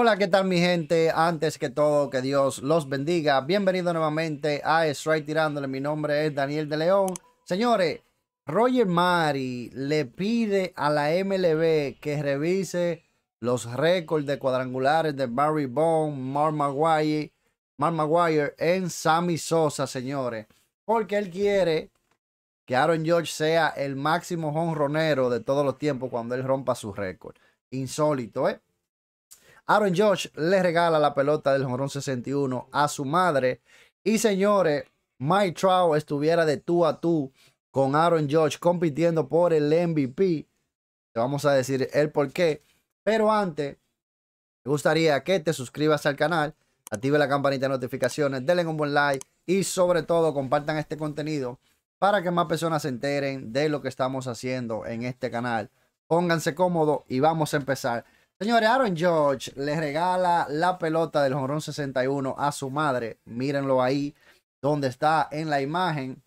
Hola, ¿qué tal mi gente? Antes que todo, que Dios los bendiga. Bienvenido nuevamente a Strike Tirándole. Mi nombre es Daniel de León. Señores, Roger Mari le pide a la MLB que revise los récords de cuadrangulares de Barry Bone, Mark Maguire, Mark Maguire en Sammy Sosa, señores. Porque él quiere que Aaron George sea el máximo honronero de todos los tiempos cuando él rompa su récord. Insólito, ¿eh? Aaron Josh le regala la pelota del jonrón 61 a su madre. Y señores, Mike Trout estuviera de tú a tú con Aaron Josh compitiendo por el MVP. Te vamos a decir el por qué. Pero antes, me gustaría que te suscribas al canal, active la campanita de notificaciones, denle un buen like y sobre todo compartan este contenido para que más personas se enteren de lo que estamos haciendo en este canal. Pónganse cómodos y vamos a empezar. Señores, Aaron George le regala la pelota del jonrón 61 a su madre. Mírenlo ahí, donde está en la imagen.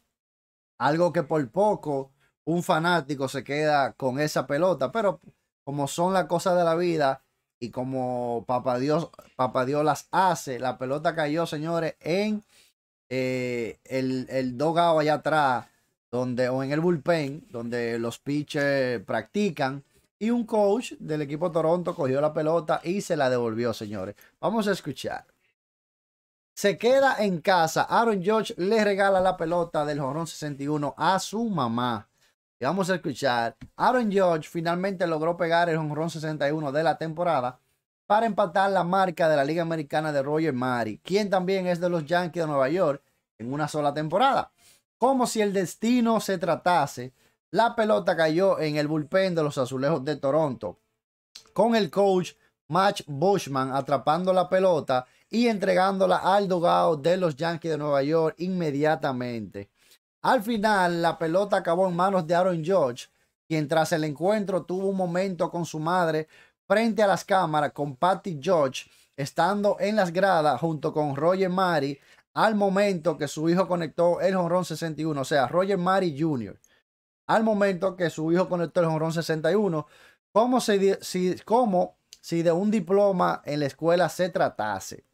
Algo que por poco un fanático se queda con esa pelota, pero como son las cosas de la vida y como Papá Dios, las hace, la pelota cayó, señores, en eh, el, dogado allá atrás, donde, o en el bullpen, donde los pitchers practican y un coach del equipo Toronto cogió la pelota y se la devolvió, señores. Vamos a escuchar. Se queda en casa. Aaron George le regala la pelota del jorón 61 a su mamá. Y vamos a escuchar. Aaron George finalmente logró pegar el honrón 61 de la temporada para empatar la marca de la Liga Americana de Roger Mari, quien también es de los Yankees de Nueva York en una sola temporada. Como si el destino se tratase la pelota cayó en el bullpen de los azulejos de Toronto, con el coach Match Bushman atrapando la pelota y entregándola al dogado de los Yankees de Nueva York inmediatamente. Al final, la pelota acabó en manos de Aaron George, quien tras el encuentro tuvo un momento con su madre frente a las cámaras con Patty George, estando en las gradas junto con Roger Mari al momento que su hijo conectó el jonrón 61, o sea, Roger Mari Jr al momento que su hijo conectó el jonrón 61, como si, si de un diploma en la escuela se tratase.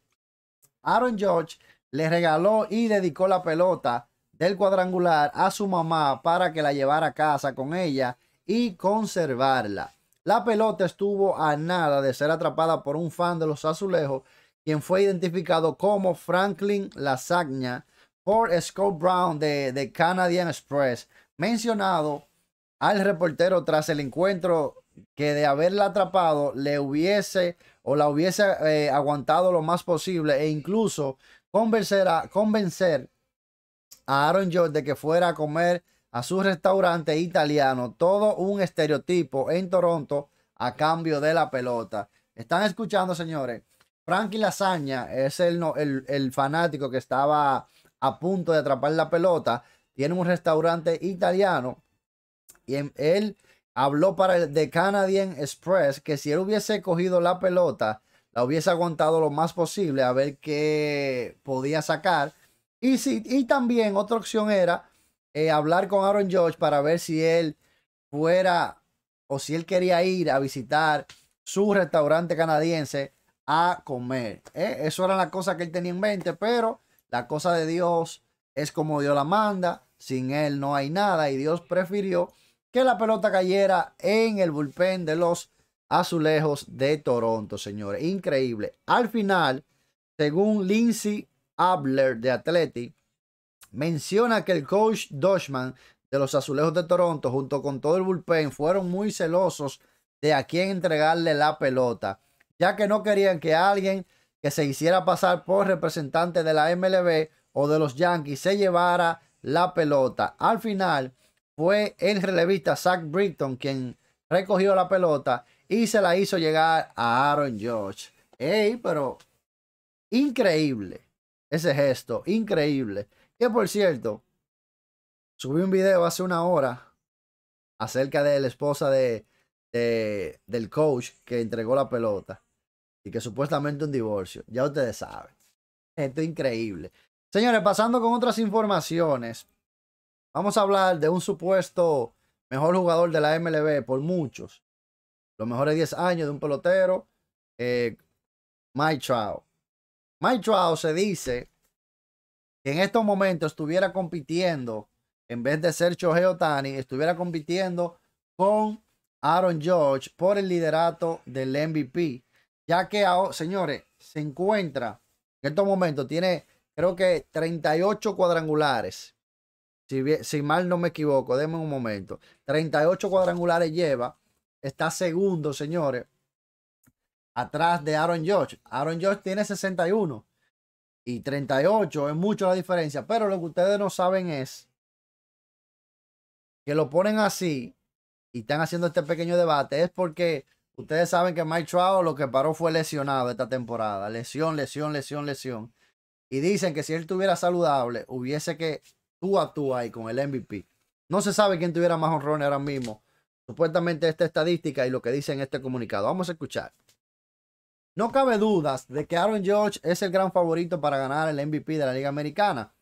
Aaron George le regaló y dedicó la pelota del cuadrangular a su mamá para que la llevara a casa con ella y conservarla. La pelota estuvo a nada de ser atrapada por un fan de los azulejos, quien fue identificado como Franklin Lasagna por Scott Brown de, de Canadian Express mencionado al reportero tras el encuentro que de haberla atrapado le hubiese o la hubiese eh, aguantado lo más posible e incluso convencer a, convencer a Aaron George de que fuera a comer a su restaurante italiano, todo un estereotipo en Toronto a cambio de la pelota. Están escuchando, señores. Frankie Lasaña es el, el, el fanático que estaba a punto de atrapar la pelota tiene un restaurante italiano y em, él habló para el de Canadian Express que si él hubiese cogido la pelota, la hubiese aguantado lo más posible a ver qué podía sacar. Y, si, también otra opción era eh, hablar con Aaron George para ver si él fuera o si él quería ir a visitar su restaurante canadiense a comer. Eh, eso era la cosa que él tenía en mente, pero la cosa de Dios es como Dios la manda sin él no hay nada y Dios prefirió que la pelota cayera en el bullpen de los azulejos de Toronto, señores. Increíble. Al final, según Lindsey Abler de Athletic, menciona que el coach Doshman de los azulejos de Toronto, junto con todo el bullpen, fueron muy celosos de a quién entregarle la pelota, ya que no querían que alguien que se hiciera pasar por representante de la MLB o de los Yankees se llevara la pelota. Al final fue el relevista Zach Britton quien recogió la pelota y se la hizo llegar a Aaron George. ¡Ey! Pero increíble ese gesto, increíble. Que por cierto, subí un video hace una hora acerca de la esposa de, del coach que entregó la pelota y que supuestamente un divorcio. Ya ustedes saben. Esto es increíble. Señores, pasando con otras informaciones, vamos a hablar de un supuesto mejor jugador de la MLB por muchos. Los mejores 10 años de un pelotero, eh, Mike Trout. Mike Trout se dice que en estos momentos estuviera compitiendo, en vez de ser Shohei Tani, estuviera compitiendo con Aaron George por el liderato del MVP, ya que, señores, se encuentra en estos momentos, tiene creo que 38 cuadrangulares. Si, si mal no me equivoco, denme un momento. 38 cuadrangulares lleva. Está segundo, señores. Atrás de Aaron George. Aaron George tiene 61 y 38. Es mucho la diferencia. Pero lo que ustedes no saben es que lo ponen así y están haciendo este pequeño debate. Es porque ustedes saben que Mike Trout lo que paró fue lesionado esta temporada. Lesión, lesión, lesión, lesión. Y dicen que si él estuviera saludable, hubiese que tú a tú ahí con el MVP. No se sabe quién tuviera más honrones ahora mismo. Supuestamente esta estadística y lo que dice en este comunicado. Vamos a escuchar. No cabe dudas de que Aaron George es el gran favorito para ganar el MVP de la Liga Americana,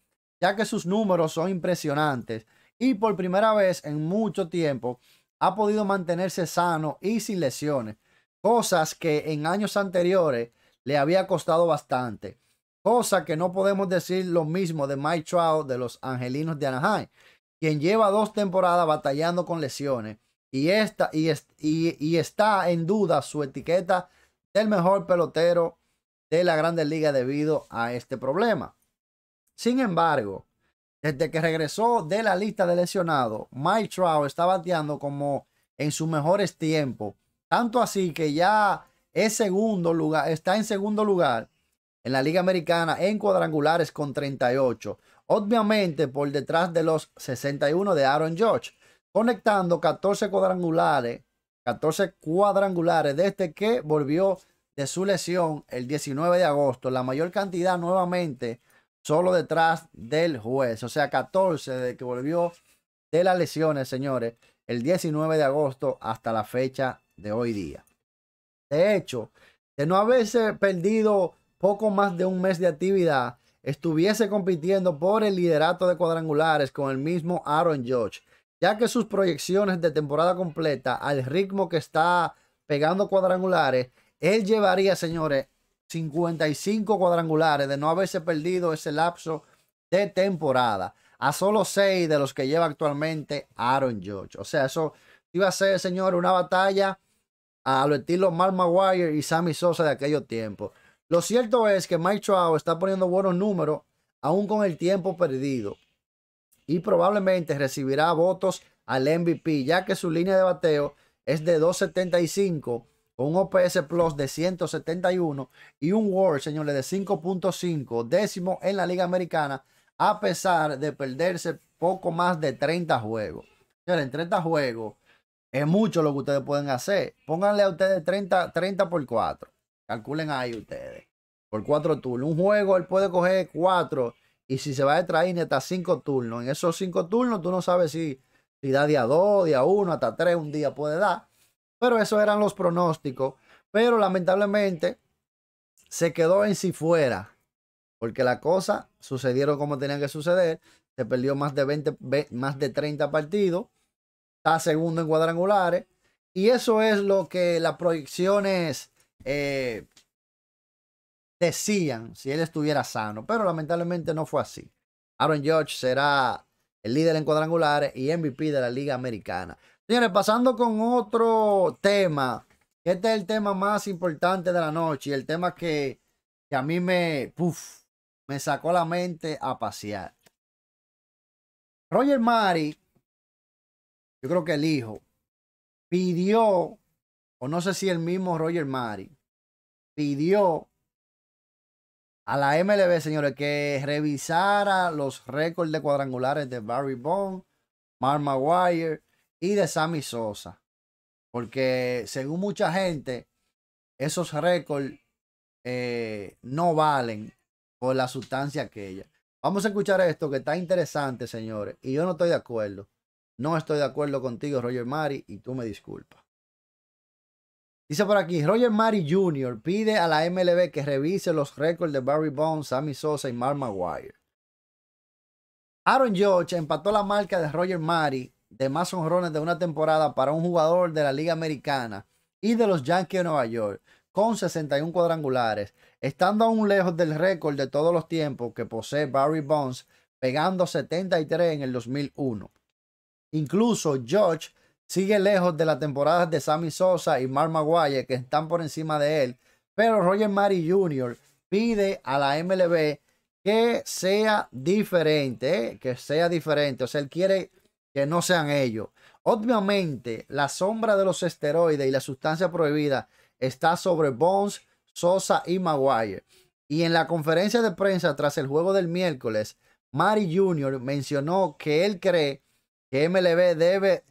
ya que sus números son impresionantes y por primera vez en mucho tiempo ha podido mantenerse sano y sin lesiones, cosas que en años anteriores le había costado bastante. Cosa que no podemos decir lo mismo de Mike Trout de los Angelinos de Anaheim, quien lleva dos temporadas batallando con lesiones y, y, está en duda su etiqueta del mejor pelotero de la Grandes liga debido a este problema. Sin embargo, desde que regresó de la lista de lesionados, Mike Trout está bateando como en sus mejores tiempos. Tanto así que ya es segundo lugar, está en segundo lugar en la Liga Americana en cuadrangulares con 38, obviamente por detrás de los 61 de Aaron George, conectando 14 cuadrangulares, 14 cuadrangulares desde que volvió de su lesión el 19 de agosto, la mayor cantidad nuevamente solo detrás del juez, o sea, 14 desde que volvió de las lesiones, señores, el 19 de agosto hasta la fecha de hoy día. De hecho, de no haberse perdido poco más de un mes de actividad, estuviese compitiendo por el liderato de cuadrangulares con el mismo Aaron George, ya que sus proyecciones de temporada completa al ritmo que está pegando cuadrangulares, él llevaría, señores, 55 cuadrangulares de no haberse perdido ese lapso de temporada a solo 6 de los que lleva actualmente Aaron George, O sea, eso iba a ser, señores, una batalla a lo estilo Mark Maguire y Sammy Sosa de aquellos tiempos. Lo cierto es que Mike Trout está poniendo buenos números aún con el tiempo perdido y probablemente recibirá votos al MVP ya que su línea de bateo es de 275 con un OPS Plus de 171 y un WAR, señores, de 5.5, décimo en la Liga Americana, a pesar de perderse poco más de 30 juegos. Señores, en 30 juegos es mucho lo que ustedes pueden hacer. Pónganle a ustedes 30, 30 por 4. Calculen ahí ustedes. Por cuatro turnos. Un juego él puede coger cuatro. Y si se va a traer hasta cinco turnos. En esos cinco turnos tú no sabes si, si da día dos, día uno, hasta tres, un día puede dar. Pero esos eran los pronósticos. Pero lamentablemente se quedó en si fuera. Porque la cosa sucedieron como tenían que suceder. Se perdió más de más de 30 partidos. Está segundo en cuadrangulares. Y eso es lo que las proyecciones eh, decían si él estuviera sano, pero lamentablemente no fue así. Aaron George será el líder en cuadrangulares y MVP de la Liga Americana. Señores, pasando con otro tema, este es el tema más importante de la noche y el tema que, a mí me, me sacó la mente a pasear. Roger Mari, yo creo que el hijo, pidió, o no sé si el mismo Roger Mari, pidió a la MLB, señores, que revisara los récords de cuadrangulares de Barry Bond, Mark Maguire y de Sammy Sosa. Porque según mucha gente, esos récords eh, no valen por la sustancia aquella. Vamos a escuchar esto que está interesante, señores. Y yo no estoy de acuerdo. No estoy de acuerdo contigo, Roger Mari, y tú me disculpas. Dice por aquí, Roger Mary Jr. pide a la MLB que revise los récords de Barry Bonds, Sammy Sosa y Mark Maguire. Aaron George empató la marca de Roger Mary de más honrones de una temporada para un jugador de la Liga Americana y de los Yankees de Nueva York, con 61 cuadrangulares, estando aún lejos del récord de todos los tiempos que posee Barry Bonds, pegando 73 en el 2001. Incluso George Sigue lejos de las temporadas de Sammy Sosa y Mark Maguire, que están por encima de él. Pero Roger mari Jr. pide a la MLB que sea diferente, eh, que sea diferente. O sea, él quiere que no sean ellos. Obviamente, la sombra de los esteroides y la sustancia prohibida está sobre Bones, Sosa y Maguire. Y en la conferencia de prensa tras el juego del miércoles, Mari Jr. mencionó que él cree que MLB debe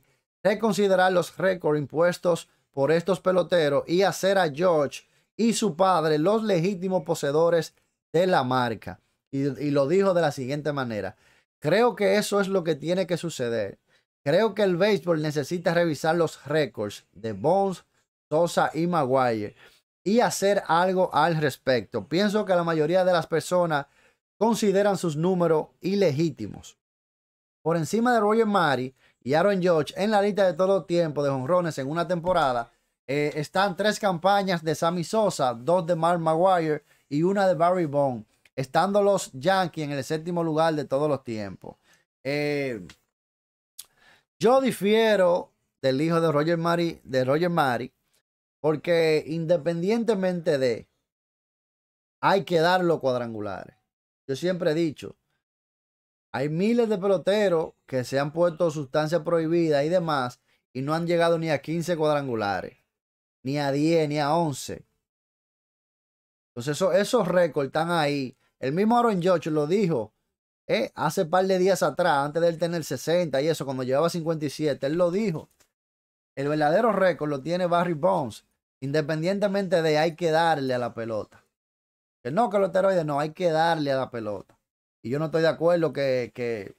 reconsiderar los récords impuestos por estos peloteros y hacer a George y su padre los legítimos poseedores de la marca. Y, lo dijo de la siguiente manera. Creo que eso es lo que tiene que suceder. Creo que el béisbol necesita revisar los récords de Bones, Sosa y Maguire y hacer algo al respecto. Pienso que la mayoría de las personas consideran sus números ilegítimos. Por encima de Roger Murray y Aaron George en la lista de todo los tiempo de jonrones en una temporada. Eh, están tres campañas de Sammy Sosa, dos de Mark Maguire y una de Barry Bond, estando los Yankees en el séptimo lugar de todos los tiempos. Eh, yo difiero del hijo de Roger Mari, de Roger Mari, porque independientemente de, hay que dar los cuadrangulares. Yo siempre he dicho, hay miles de peloteros que se han puesto sustancias prohibidas y demás y no han llegado ni a 15 cuadrangulares, ni a 10, ni a 11. Entonces esos récords están ahí. El mismo Aaron George lo dijo eh, hace par de días atrás, antes de él tener 60 y eso, cuando llevaba 57, él lo dijo. El verdadero récord lo tiene Barry Bonds, independientemente de hay que darle a la pelota. Que no, que los no, hay que darle a la pelota. Y yo no estoy de acuerdo que, que,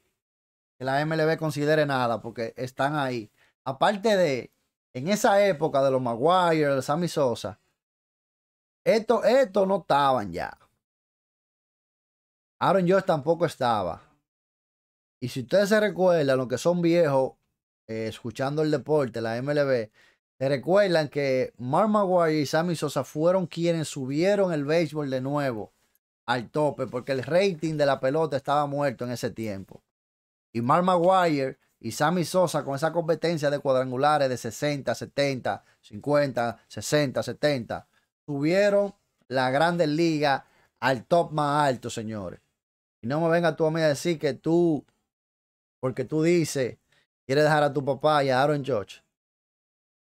la MLB considere nada, porque están ahí. Aparte de, en esa época de los Maguire, Sammy Sosa, estos no estaban ya. Aaron Jones tampoco estaba. Y si ustedes se recuerdan, los que son viejos, eh, escuchando el deporte, la MLB, se recuerdan que Mark Maguire y Sammy Sosa fueron quienes subieron el béisbol de nuevo al tope porque el rating de la pelota estaba muerto en ese tiempo. Y Mark Maguire y Sammy Sosa con esa competencia de cuadrangulares de 60, 70, 50, 60, 70, tuvieron la grande liga al top más alto, señores. Y no me venga tú a mí a decir que tú, porque tú dices, quieres dejar a tu papá y a Aaron George.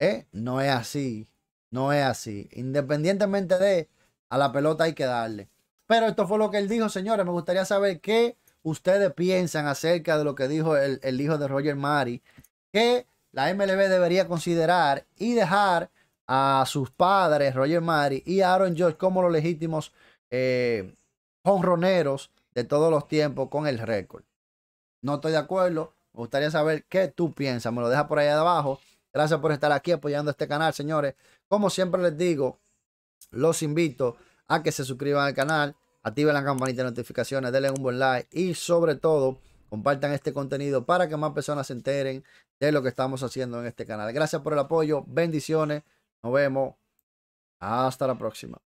¿Eh? No es así. No es así. Independientemente de, a la pelota hay que darle. Pero esto fue lo que él dijo, señores. Me gustaría saber qué ustedes piensan acerca de lo que dijo el, hijo de Roger Mari, que la MLB debería considerar y dejar a sus padres, Roger Mari y Aaron George, como los legítimos eh, honroneros de todos los tiempos con el récord. No estoy de acuerdo. Me gustaría saber qué tú piensas. Me lo deja por ahí abajo. Gracias por estar aquí apoyando este canal, señores. Como siempre les digo, los invito a que se suscriban al canal, activen la campanita de notificaciones, denle un buen like y sobre todo compartan este contenido para que más personas se enteren de lo que estamos haciendo en este canal. Gracias por el apoyo, bendiciones, nos vemos, hasta la próxima.